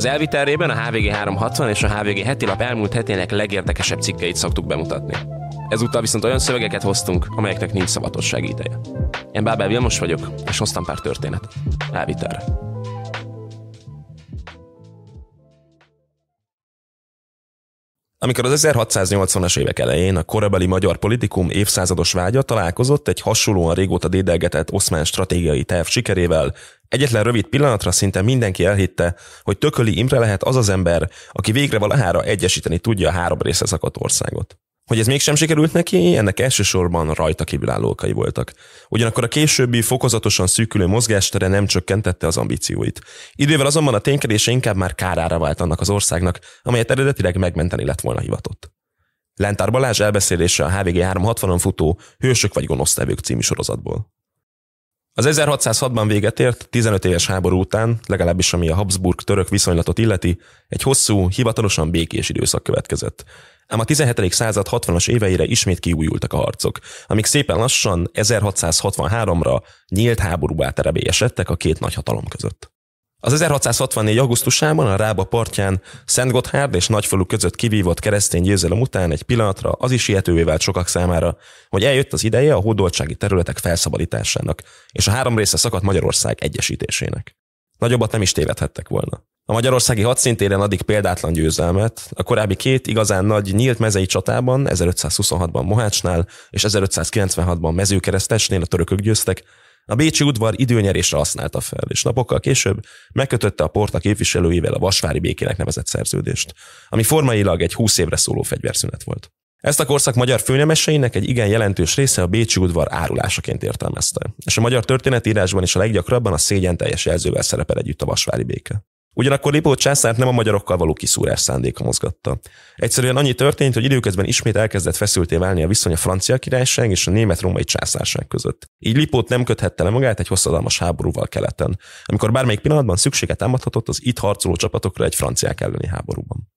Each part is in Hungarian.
Az elviterében a HVG 360 és a HVG heti lap elmúlt hetének legérdekesebb cikkeit szoktuk bemutatni. Ezúttal viszont olyan szövegeket hoztunk, amelyeknek nincs szavatosság ideje. Én Bábel Vilmos vagyok, és hoztam pár történet Elviter. Amikor az 1680-as évek elején a korabeli magyar politikum évszázados vágya találkozott egy hasonlóan régóta dédelgetett oszmán stratégiai terv sikerével, Egyetlen rövid pillanatra szinte mindenki elhitte, hogy Tököli Imre lehet az az ember, aki végre valahára egyesíteni tudja a három része szakadt országot. Hogy ez mégsem sikerült neki, ennek elsősorban rajta kívülálló okai voltak. Ugyanakkor a későbbi fokozatosan szűkülő mozgástere nem csökkentette az ambícióit. Idővel azonban a ténykedése inkább már kárára vált annak az országnak, amelyet eredetileg megmenteni lett volna hivatott. Lentár Balázs elbeszélése a HVG 360-on futó Hősök vagy gonosz című sorozatból. Az 1606-ban véget ért, 15 éves háború után, legalábbis ami a Habsburg-török viszonylatot illeti, egy hosszú, hivatalosan békés időszak következett. Ám a 17. század 60-as éveire ismét kiújultak a harcok, amik szépen lassan 1663-ra nyílt háborúvá terebélyesedtek a két nagyhatalom között. Az 1664. augusztusában a Rába partján Szent Gotthárd és Nagyfalu között kivívott keresztény győzelem után egy pillanatra az is hihetővé vált sokak számára, hogy eljött az ideje a hódoltsági területek felszabadításának és a három része szakadt Magyarország egyesítésének. Nagyobbat nem is tévedhettek volna. A magyarországi hadszintéren addig példátlan győzelmet, a korábbi két igazán nagy nyílt mezei csatában, 1526-ban Mohácsnál és 1596-ban Mezőkeresztesnél a törökök győztek, a Bécsi udvar időnyerésre használta fel, és napokkal később megkötötte a Porta képviselőivel a Vasvári békének nevezett szerződést, ami formailag egy 20 évre szóló fegyverszünet volt. Ezt a korszak magyar főnemeseinek egy igen jelentős része a Bécsi udvar árulásaként értelmezte, és a magyar történetírásban is a leggyakrabban a szégyen teljes jelzővel szerepel együtt a Vasvári béke. Ugyanakkor Lipót császárt nem a magyarokkal való kiszúrás szándéka mozgatta. Egyszerűen annyi történt, hogy időközben ismét elkezdett feszülté válni a viszony a francia királyság és a német-római császárság között. Így Lipót nem köthette le magát egy hosszadalmas háborúval keleten, amikor bármelyik pillanatban szükséget támadhatott az itt harcoló csapatokra egy franciák elleni háborúban.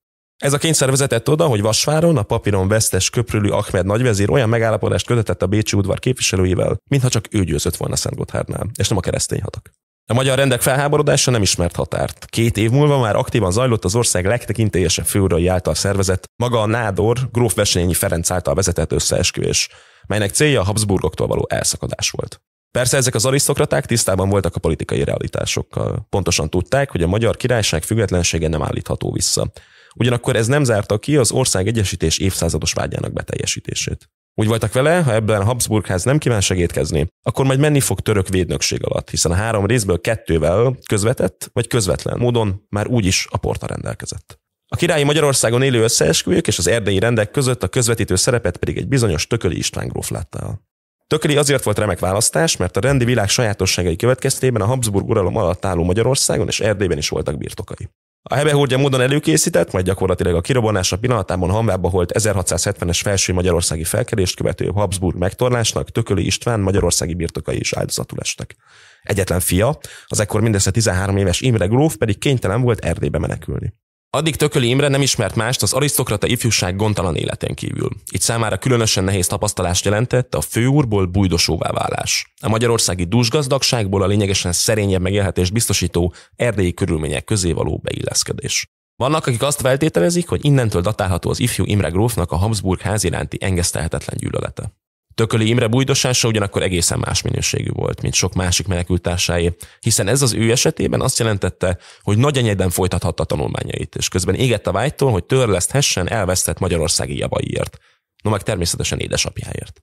Ez a kényszer vezetett oda, hogy Vasváron a papíron vesztes köprülű Ahmed nagyvezér olyan megállapodást kötetett a Bécsi udvar képviselőivel, mintha csak ő győzött volna Szent Gotthárnál, és nem a keresztény hatak. A magyar rendek felháborodása nem ismert határt. Két év múlva már aktívan zajlott az ország legtekintélyesebb főurai által szervezett, maga a Nádor, gróf Veselényi Ferenc által vezetett összeesküvés, melynek célja a Habsburgoktól való elszakadás volt. Persze ezek az arisztokraták tisztában voltak a politikai realitásokkal. Pontosan tudták, hogy a magyar királyság függetlensége nem állítható vissza. Ugyanakkor ez nem zárta ki az ország egyesítés évszázados vágyának beteljesítését. Úgy voltak vele, ha ebben a Habsburgház nem kíván segítkezni, akkor majd menni fog török védnökség alatt, hiszen a három részből kettővel közvetett vagy közvetlen módon már úgyis a porta rendelkezett. A királyi Magyarországon élő összeesküvők és az erdei rendek között a közvetítő szerepet pedig egy bizonyos Tököli István gróf látta el. Tököli azért volt remek választás, mert a rendi világ sajátosságai következtében a Habsburg uralom alatt álló Magyarországon és Erdélyben is voltak birtokai. A hebehúrgya módon előkészített, majd gyakorlatilag a kirobbanása pillanatában Hanvába holt 1670-es felső magyarországi felkelést követő Habsburg megtorlásnak Tököli István magyarországi birtokai is áldozatul estek. Egyetlen fia, az ekkor mindössze 13 éves Imre Gróf pedig kénytelen volt Erdélybe menekülni. Addig Tököli Imre nem ismert mást az arisztokrata ifjúság gondtalan életén kívül. Így számára különösen nehéz tapasztalást jelentett a főúrból bújdosóvá válás. A magyarországi dúsgazdagságból a lényegesen szerényebb megélhetést biztosító erdélyi körülmények közé való beilleszkedés. Vannak, akik azt feltételezik, hogy innentől datálható az ifjú Imre grófnak a Habsburg ház iránti engesztelhetetlen gyűlölete. Tököli Imre bújdosása ugyanakkor egészen más minőségű volt, mint sok másik menekültársáé, hiszen ez az ő esetében azt jelentette, hogy nagy enyedben folytathatta a tanulmányait, és közben égett a vágytól, hogy törleszthessen elvesztett magyarországi javaiért, no meg természetesen édesapjáért.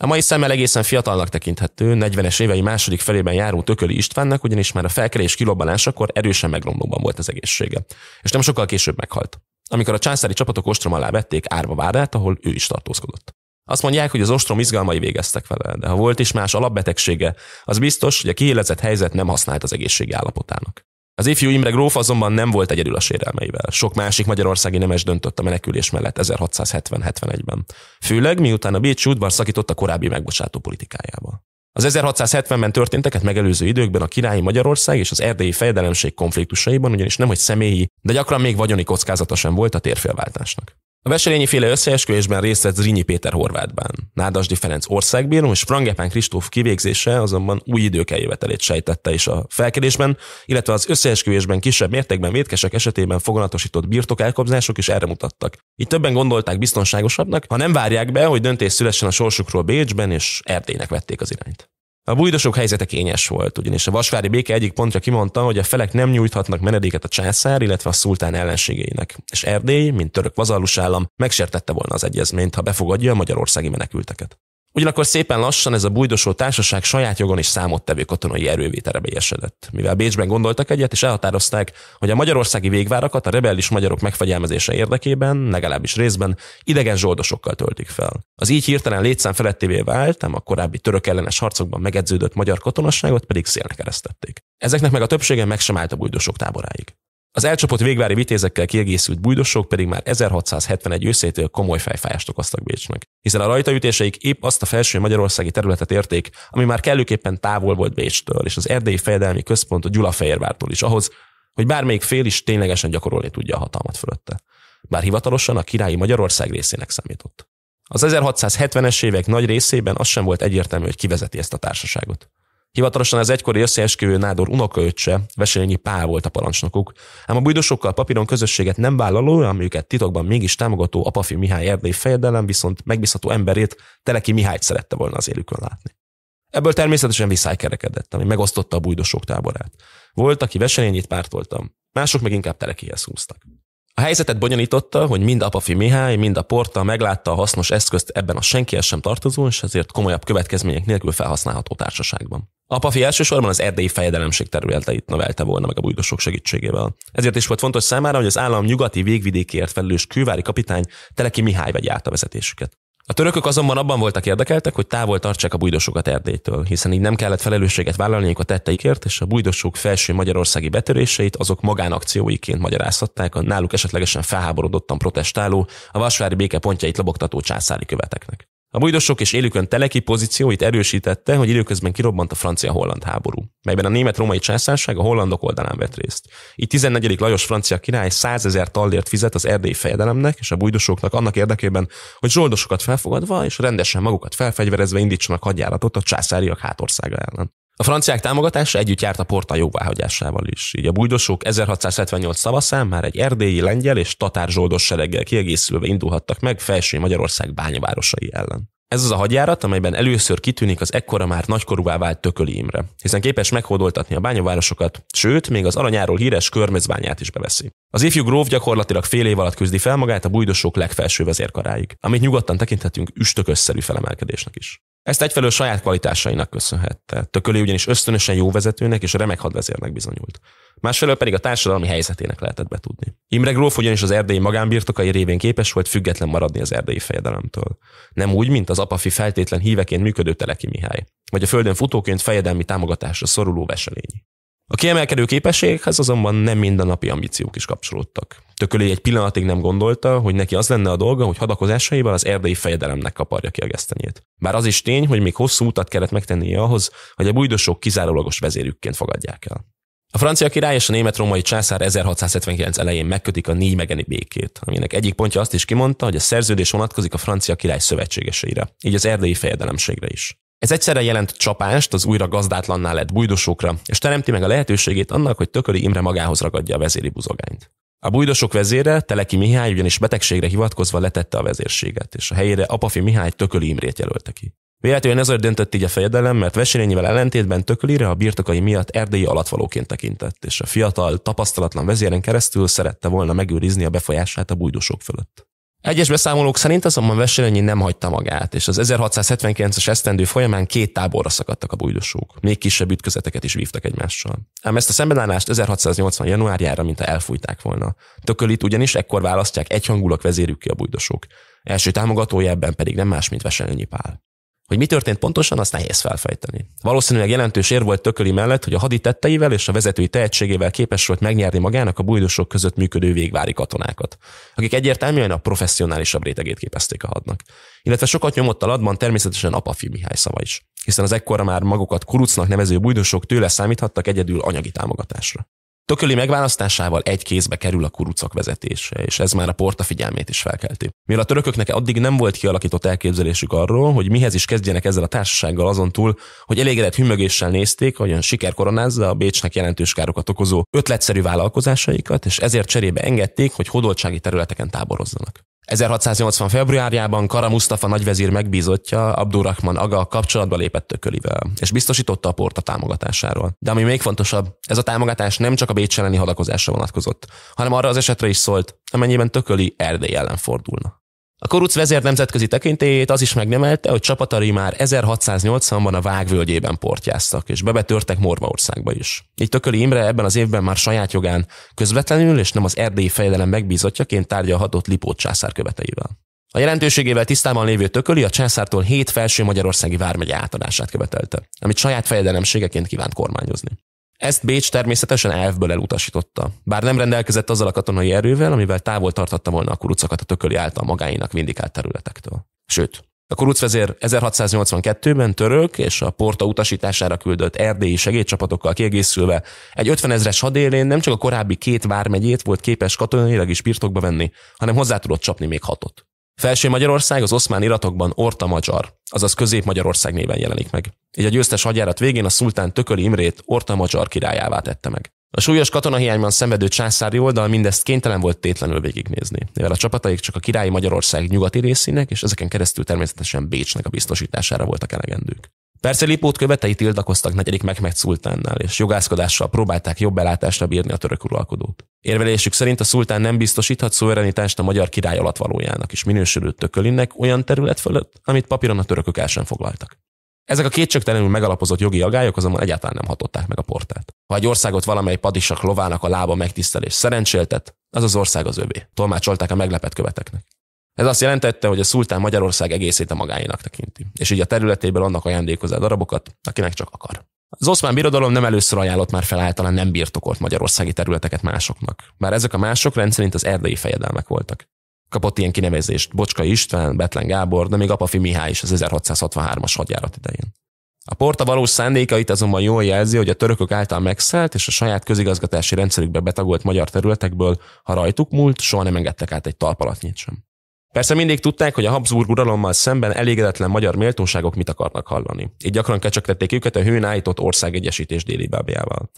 A mai szemmel egészen fiatalnak tekinthető, 40-es évei második felében járó Tököli Istvánnak ugyanis már a felkelés kilobbanásakor erősen megromlóban volt az egészsége, és nem sokkal később meghalt. Amikor a császári csapatok ostrom alá vették Árva várát, ahol ő is tartózkodott. Azt mondják, hogy az ostrom izgalmai végeztek vele, de ha volt is más alapbetegsége, az biztos, hogy a kihélezett helyzet nem használt az egészségi állapotának. Az ifjú Imre gróf azonban nem volt egyedül a sérelmeivel. Sok másik magyarországi nemes döntött a menekülés mellett 1670-71-ben. Főleg miután a Bécsi udvar szakított a korábbi megbocsátó politikájával. Az 1670-ben történteket megelőző időkben a királyi Magyarország és az erdélyi fejedelemség konfliktusaiban ugyanis nem hogy személyi, de gyakran még vagyoni kockázata sem volt a térfélváltásnak. A veselényi féle összeesküvésben részt vett Zrínyi Péter Horvátban. Nádasdi Ferenc országbíró és Frangepán Kristóf kivégzése azonban új idők eljövetelét sejtette is a felkérésben, illetve az összeesküvésben kisebb mértékben vétkesek esetében foganatosított birtokelkobzások is erre mutattak. Így többen gondolták biztonságosabbnak, ha nem várják be, hogy döntés szülessen a sorsukról Bécsben, és Erdélynek vették az irányt. A bujdosok helyzete kényes volt, ugyanis a vasvári béke egyik pontja kimondta, hogy a felek nem nyújthatnak menedéket a császár, illetve a szultán ellenségeinek, és Erdély, mint török vazallus állam, megsértette volna az egyezményt, ha befogadja a magyarországi menekülteket. Ugyanakkor szépen lassan ez a bújdosó társaság saját jogon is számottevő katonai erővé terebélyesedett, mivel Bécsben gondoltak egyet, és elhatározták, hogy a magyarországi végvárakat a rebellis magyarok megfegyelmezése érdekében, legalábbis részben, idegen zsoldosokkal töltik fel. Az így hirtelen létszám felettévé vált, a korábbi török ellenes harcokban megedződött magyar katonasságot pedig szélnek eresztették. Ezeknek meg a többsége meg sem állt a bújdosok táboráig. Az elcsapott végvári vitézekkel kiegészült bújdosok pedig már 1671 őszétől komoly fejfájást okoztak Bécsnek, hiszen a rajtaütéseik épp azt a felső magyarországi területet érték, ami már kellőképpen távol volt Bécstől, és az erdélyi fejedelmi központ a Gyulafehérvártól is ahhoz, hogy bármelyik fél is ténylegesen gyakorolni tudja a hatalmat fölötte. Bár hivatalosan a királyi Magyarország részének számított. Az 1670-es évek nagy részében az sem volt egyértelmű, hogy kivezeti ezt a társaságot. Hivatalosan az egykori összeesküvő nádor unokaöccse, Veselényi Pál volt a parancsnokuk, ám a bujdosokkal papíron közösséget nem vállaló, ám őket titokban mégis támogató apafi Mihály Erdély fejedelem, viszont megbízható emberét Teleki Mihályt szerette volna az élükön látni. Ebből természetesen viszály kerekedett, ami megosztotta a bujdosok táborát. Volt, aki Veselényit pártoltam, mások meg inkább Telekihez húztak. A helyzetet bonyolította, hogy mind Apafi Mihály, mind a Porta meglátta a hasznos eszközt ebben a senkihez sem tartozó és ezért komolyabb következmények nélkül felhasználható társaságban. Apafi elsősorban az erdélyi fejedelemség területeit növelte volna meg a bújdosok segítségével. Ezért is volt fontos számára, hogy az állam nyugati végvidékért felelős külvári kapitány Teleki Mihály vegye át a vezetésüket. A törökök azonban abban voltak érdekeltek, hogy távol tartsák a bujdosokat Erdélytől, hiszen így nem kellett felelősséget vállalniuk a tetteikért, és a bujdosok felső magyarországi betöréseit azok magánakcióiként magyarázhatták a náluk esetlegesen felháborodottan protestáló, a vasvári béke pontjait lobogtató császári követeknek. A bujdosok és élükön teleki pozícióit erősítette, hogy időközben kirobbant a francia-holland háború, melyben a német-római császárság a hollandok oldalán vett részt. Így 14. Lajos francia király 100 ezer tallért fizet az erdélyi fejedelemnek és a bujdosoknak annak érdekében, hogy zsoldosokat felfogadva és rendesen magukat felfegyverezve indítsanak hadjáratot a császáriak hátországa ellen. A franciák támogatása együtt járt a porta jóváhagyásával is. Így a bújdosók 1678 szavaszán már egy erdélyi, lengyel és tatár zsoldos sereggel kiegészülve indulhattak meg felső Magyarország bányavárosai ellen. Ez az a hadjárat, amelyben először kitűnik az ekkora már nagykorúvá vált Tököli Imre, hiszen képes meghódoltatni a bányavárosokat, sőt, még az aranyáról híres körmezbányát is beveszi. Az ifjú gróf gyakorlatilag fél év alatt küzdi fel magát a bujdosok legfelső vezérkaráig, amit nyugodtan tekinthetünk üstökösszerű felemelkedésnek is. Ezt egyfelől saját kvalitásainak köszönhette. Tököli ugyanis ösztönösen jó vezetőnek és remek hadvezérnek bizonyult. Másfelől pedig a társadalmi helyzetének lehetett betudni. Imre Gróf ugyanis az erdélyi magánbirtokai révén képes volt független maradni az erdélyi fejedelemtől. Nem úgy, mint az apafi feltétlen híveként működő Teleki Mihály, vagy a földön futóként fejedelmi támogatásra szoruló veselényi. A kiemelkedő képességekhez azonban nem minden napi ambíciók is kapcsolódtak. Tököli egy pillanatig nem gondolta, hogy neki az lenne a dolga, hogy hadakozásaival az erdei fejedelemnek kaparja ki a gesztenyét. Bár az is tény, hogy még hosszú utat kellett megtennie ahhoz, hogy a bujdosok kizárólagos vezérükként fogadják el. A francia király és a német-római császár 1679 elején megkötik a négy megeni békét, aminek egyik pontja azt is kimondta, hogy a szerződés vonatkozik a francia király szövetségeseire, így az erdélyi fejedelemségre is. Ez egyszerre jelent csapást az újra gazdátlanná lett bujdosókra, és teremti meg a lehetőségét annak, hogy Tököli Imre magához ragadja a vezéri buzogányt. A bujdosok vezére, Teleki Mihály ugyanis betegségre hivatkozva letette a vezérséget, és a helyére Apafi Mihály Tököli Imrét jelölte ki. Véletlenül ezért döntött így a fejedelem, mert Veselényivel ellentétben Tökölire a birtokai miatt erdélyi alatvalóként tekintett, és a fiatal, tapasztalatlan vezéren keresztül szerette volna megőrizni a befolyását a bújdosok fölött. Egyes beszámolók szerint azonban Veselényi nem hagyta magát, és az 1679-es esztendő folyamán két táborra szakadtak a bújdosók. Még kisebb ütközeteket is vívtak egymással. Ám ezt a szembenállást 1680. januárjára mintha elfújták volna. Tökölit ugyanis ekkor választják egyhangulak ki a bújdosók. Első támogatója ebben pedig nem más, mint Veselényi Pál. Hogy mi történt pontosan, azt nehéz felfejteni. Valószínűleg jelentős ér volt Tököli mellett, hogy a hadi tetteivel és a vezetői tehetségével képes volt megnyerni magának a bujdosok között működő végvári katonákat, akik egyértelműen a professzionálisabb rétegét képezték a hadnak. Illetve sokat nyomott a ladban természetesen apafi Mihály szava is, hiszen az ekkora már magukat kurucnak nevező bujdosok tőle számíthattak egyedül anyagi támogatásra. Tököli megválasztásával egy kézbe kerül a kurucok vezetése, és ez már a porta figyelmét is felkelti. Mivel a törököknek addig nem volt kialakított elképzelésük arról, hogy mihez is kezdjenek ezzel a társasággal azon túl, hogy elégedett hümögéssel nézték, olyan siker koronázza a Bécsnek jelentős károkat okozó ötletszerű vállalkozásaikat, és ezért cserébe engedték, hogy hodoltsági területeken táborozzanak. 1680 februárjában Kara Mustafa nagyvezír megbízottja Abdurrahman Aga kapcsolatba lépett tökölivel, és biztosította a a támogatásáról. De ami még fontosabb, ez a támogatás nem csak a Bécs elleni hadakozásra vonatkozott, hanem arra az esetre is szólt, amennyiben tököli Erdély ellen fordulna. A Koruc vezér nemzetközi tekintélyét az is megnemelte, hogy csapatai már 1680-ban a Vágvölgyében portyáztak, és bebetörtek Morvaországba is. Így Tököli Imre ebben az évben már saját jogán közvetlenül és nem az erdélyi fejedelem megbízottjaként tárgyalhatott Lipót császár követeivel. A jelentőségével tisztában lévő Tököli a császártól hét felső magyarországi vármegye átadását követelte, amit saját fejedelemségeként kívánt kormányozni. Ezt Bécs természetesen elfből elutasította. Bár nem rendelkezett azzal a katonai erővel, amivel távol tartatta volna a kurucokat a tököli által magáinak vindikált területektől. Sőt, a kuruc vezér 1682-ben török és a porta utasítására küldött erdélyi segédcsapatokkal kiegészülve egy 50 ezres hadélén nem csak a korábbi két vármegyét volt képes katonailag is birtokba venni, hanem hozzá tudott csapni még hatot. Felső Magyarország az oszmán iratokban Orta Magyar, azaz Közép-Magyarország néven jelenik meg. Így a győztes hadjárat végén a szultán Tököli Imrét Orta Magyar királyává tette meg. A súlyos katonahiányban szenvedő császári oldal mindezt kénytelen volt tétlenül végignézni, mivel a csapataik csak a királyi Magyarország nyugati részének és ezeken keresztül természetesen Bécsnek a biztosítására voltak elegendők. Persze Lipót követei tiltakoztak negyedik Mehmet szultánnál, és jogászkodással próbálták jobb belátásra bírni a török uralkodót. Érvelésük szerint a szultán nem biztosíthat szuverenitást a magyar király valójának és minősülő tökölinnek olyan terület fölött, amit papíron a törökök el sem foglaltak. Ezek a kétségtelenül megalapozott jogi agályok azonban egyáltalán nem hatották meg a portát. Ha egy országot valamely padisak lovának a lába megtisztelés szerencséltet, az az ország az övé. Tolmácsolták a meglepet követeknek. Ez azt jelentette, hogy a szultán Magyarország egészét a magáinak tekinti, és így a területéből annak ajándékozza darabokat, akinek csak akar. Az oszmán birodalom nem először ajánlott már fel általán nem birtokolt magyarországi területeket másoknak, bár ezek a mások rendszerint az erdei fejedelmek voltak. Kapott ilyen kinevezést Bocska István, Betlen Gábor, de még Apafi Mihály is az 1663-as hadjárat idején. A porta valós szándékait azonban jól jelzi, hogy a törökök által megszállt és a saját közigazgatási rendszerükbe betagolt magyar területekből, ha rajtuk múlt, soha nem engedtek át egy talpalatnyit sem. Persze mindig tudták, hogy a Habsburg uralommal szemben elégedetlen magyar méltóságok mit akarnak hallani. Így gyakran kecsöktették őket a hőn állított országegyesítés déli bábjával.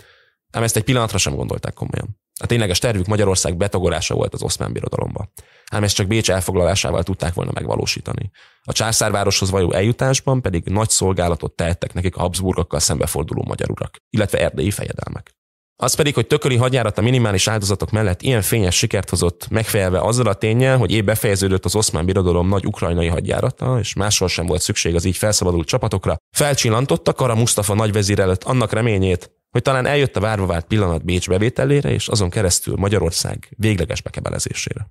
Ám ezt egy pillanatra sem gondolták komolyan. A tényleges tervük Magyarország betagolása volt az oszmán birodalomba. Ám ezt csak Bécs elfoglalásával tudták volna megvalósítani. A császárvároshoz való eljutásban pedig nagy szolgálatot tehettek nekik a Habsburgokkal szembeforduló magyar urak, illetve erdélyi fejedelmek. Az pedig, hogy tököli hadjárat a minimális áldozatok mellett ilyen fényes sikert hozott, megfelelve azzal a tényel, hogy épp befejeződött az oszmán birodalom nagy ukrajnai hadjárata, és máshol sem volt szükség az így felszabadult csapatokra, felcsillantotta Kara Mustafa nagyvezír előtt annak reményét, hogy talán eljött a várva várt pillanat Bécs bevételére, és azon keresztül Magyarország végleges bekebelezésére.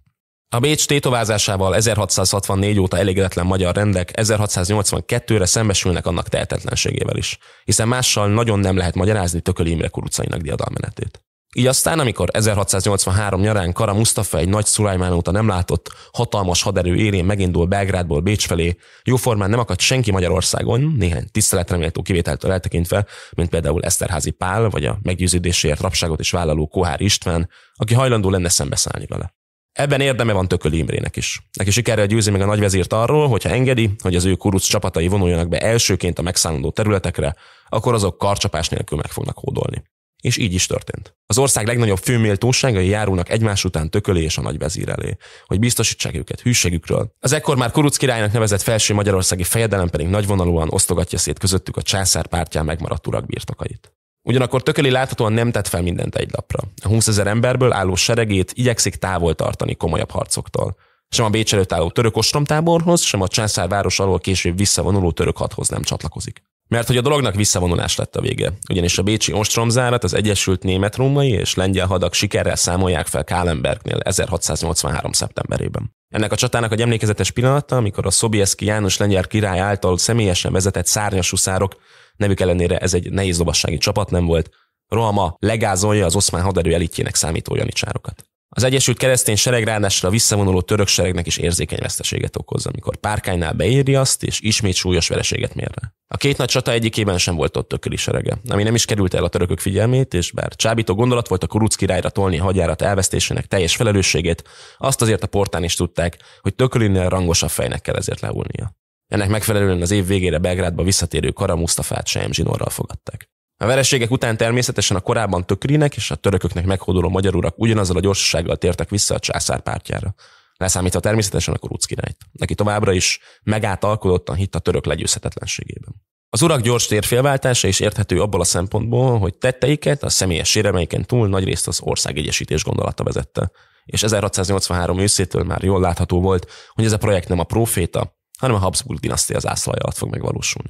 A Bécs tétovázásával 1664 óta elégedetlen magyar rendek 1682-re szembesülnek annak tehetetlenségével is, hiszen mással nagyon nem lehet magyarázni Tököli Imre kurucainak diadalmenetét. Így aztán, amikor 1683 nyarán Kara Mustafa egy nagy Szulajmán óta nem látott, hatalmas haderő élén megindul Belgrádból Bécs felé, jóformán nem akadt senki Magyarországon, néhány tiszteletreméltó kivételtől eltekintve, mint például Eszterházi Pál, vagy a meggyőződéséért Rapságot is vállaló Kohár István, aki hajlandó lenne szembeszállni vele. Ebben érdeme van Tököli Imrének is. Neki sikerrel győzi meg a nagyvezírt arról, hogyha engedi, hogy az ő kuruc csapatai vonuljanak be elsőként a megszállandó területekre, akkor azok karcsapás nélkül meg fognak hódolni. És így is történt. Az ország legnagyobb főméltóságai járulnak egymás után Tököli és a nagyvezír elé, hogy biztosítsák őket hűségükről. Az ekkor már Kuruc királynak nevezett felső magyarországi fejedelem pedig nagyvonalúan osztogatja szét közöttük a császár pártján megmaradt urak birtokait. Ugyanakkor Tököli láthatóan nem tett fel mindent egy lapra. A 20 ezer emberből álló seregét igyekszik távol tartani komolyabb harcoktól. Sem a Bécs előtt álló török ostromtáborhoz, sem a császárváros alól később visszavonuló török hadhoz nem csatlakozik. Mert hogy a dolognak visszavonulás lett a vége, ugyanis a bécsi ostromzárat az Egyesült Német-Római és Lengyel hadak sikerrel számolják fel Kálembergnél 1683. szeptemberében. Ennek a csatának egy emlékezetes pillanata, amikor a Szobieski János lengyel király által személyesen vezetett szárnyas huszárok Nevük ellenére ez egy nehéz lovassági csapat nem volt. Roma legázolja az oszmán haderő elitjének számító janicsárokat. Az Egyesült Keresztény sereg ráadásul a visszavonuló török seregnek is érzékeny veszteséget okoz, amikor párkánynál beéri azt, és ismét súlyos vereséget mér rá. A két nagy csata egyikében sem volt ott tököli serege, ami nem is került el a törökök figyelmét, és bár csábító gondolat volt a Kuruc királyra tolni hagyárat elvesztésének teljes felelősségét, azt azért a portán is tudták, hogy tökölinél rangosabb fejnek kell ezért leúlnia. Ennek megfelelően az év végére Belgrádba visszatérő Kara Mustafát Sejem Zsinorral fogadták. A vereségek után természetesen a korábban tökrinek és a törököknek meghódoló magyar urak ugyanazzal a gyorsasággal tértek vissza a császár pártjára. Leszámítva természetesen a Kuruc királyt, Neki továbbra is megátalkodottan hitt a török legyőzhetetlenségében. Az urak gyors térfélváltása is érthető abból a szempontból, hogy tetteiket a személyes sérelmeiken túl nagyrészt az ország egyesítés gondolata vezette. És 1683 őszétől már jól látható volt, hogy ez a projekt nem a proféta, hanem a Habsburg dinasztia zászlaja alatt fog megvalósulni.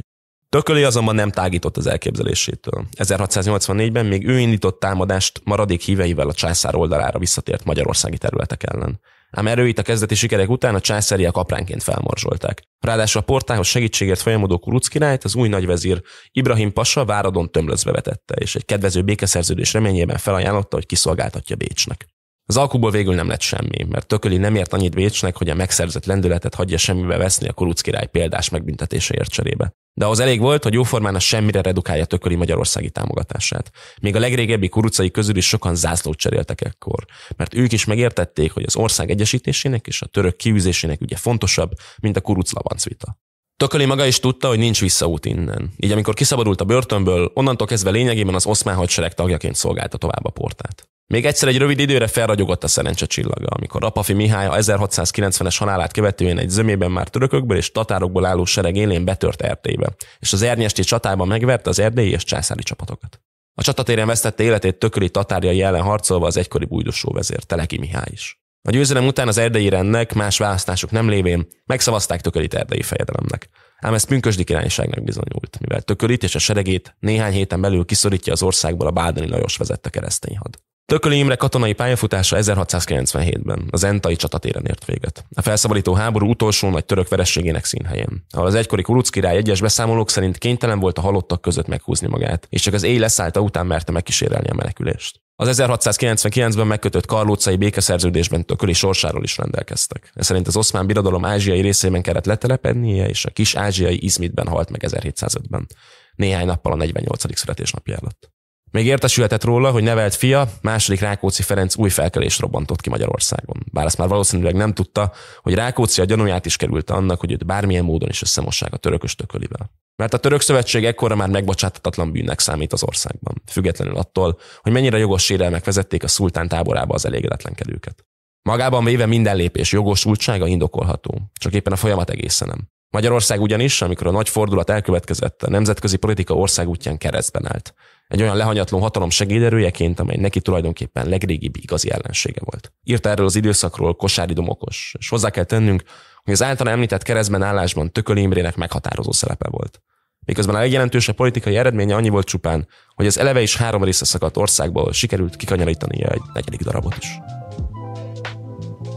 Tököli azonban nem tágított az elképzelésétől. 1684-ben még ő indított támadást maradék híveivel a császár oldalára visszatért magyarországi területek ellen. Ám erőit a kezdeti sikerek után a császáriak apránként felmorzsolták. Ráadásul a portához segítségért folyamodó Kuruc királyt az új nagyvezír Ibrahim Pasa váradon tömlözbe vetette, és egy kedvező békeszerződés reményében felajánlotta, hogy kiszolgáltatja Bécsnek. Az alkuból végül nem lett semmi, mert Tököli nem ért annyit Bécsnek, hogy a megszerzett lendületet hagyja semmibe veszni a Kuruc király példás megbüntetéseért cserébe. De az elég volt, hogy jóformán a semmire redukálja Tököli magyarországi támogatását. Még a legrégebbi kurucai közül is sokan zászlót cseréltek ekkor, mert ők is megértették, hogy az ország egyesítésének és a török kiűzésének ugye fontosabb, mint a kuruc vita. Tököli maga is tudta, hogy nincs visszaút innen. Így amikor kiszabadult a börtönből, onnantól kezdve lényegében az oszmán hadsereg tagjaként szolgálta tovább a portát. Még egyszer egy rövid időre felragyogott a szerencse csillaga, amikor Apafi Mihály a 1690-es halálát követően egy zömében már törökökből és tatárokból álló sereg élén betört Erdélybe, és az ernyesti csatában megverte az erdélyi és császári csapatokat. A csatatéren vesztette életét tököli tatárjai ellen harcolva az egykori bújdosó vezér Teleki Mihály is. A győzelem után az erdélyi rendnek más választásuk nem lévén megszavazták Tökölit erdélyi fejedelemnek. Ám ez pünkösdi királyságnak bizonyult, mivel Tökölit és a seregét néhány héten belül kiszorítja az országból a Bádani Lajos vezette keresztény had. Tököli Imre katonai pályafutása 1697-ben az Entai csatatéren ért véget. A felszabadító háború utolsó nagy török verességének színhelyén, ahol az egykori kuruc király egyes beszámolók szerint kénytelen volt a halottak között meghúzni magát, és csak az éj leszállta után merte megkísérelni a menekülést. Az 1699-ben megkötött karlócai békeszerződésben tököli sorsáról is rendelkeztek. Ez szerint az oszmán birodalom ázsiai részében kellett letelepednie, és a kis ázsiai Izmitben halt meg 1705-ben, néhány nappal a 48. születésnapja előtt. Még értesülhetett róla, hogy nevelt fia, második Rákóczi Ferenc új felkelést robbantott ki Magyarországon. Bár ezt már valószínűleg nem tudta, hogy Rákóczi a gyanúját is került annak, hogy őt bármilyen módon is összemossák a törökös tökölivel. Mert a török szövetség ekkora már megbocsátatatlan bűnnek számít az országban, függetlenül attól, hogy mennyire jogos sérelmek vezették a szultán táborába az elégedetlenkedőket. Magában véve minden lépés jogosultsága indokolható, csak éppen a folyamat egészen nem. Magyarország ugyanis, amikor a nagy fordulat elkövetkezett, a nemzetközi politika országútján keresztben állt egy olyan lehanyatló hatalom segéderőjeként, amely neki tulajdonképpen legrégibb igazi ellensége volt. Írt erről az időszakról Kosári Domokos, és hozzá kell tennünk, hogy az általán említett keresztben állásban Tököli Imrének meghatározó szerepe volt. Miközben a legjelentősebb politikai eredménye annyi volt csupán, hogy az eleve is három része szakadt országból sikerült kikanyarítani egy negyedik darabot is.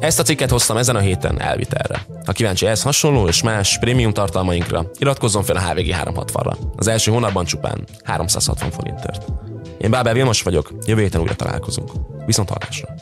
Ezt a cikket hoztam ezen a héten elvitelre. Ha kíváncsi ehhez hasonló és más prémium tartalmainkra, iratkozzon fel a HVG 360-ra. Az első hónapban csupán 360 forintért. Én Bábel Vilmos vagyok, jövő héten újra találkozunk. Viszont hallásra!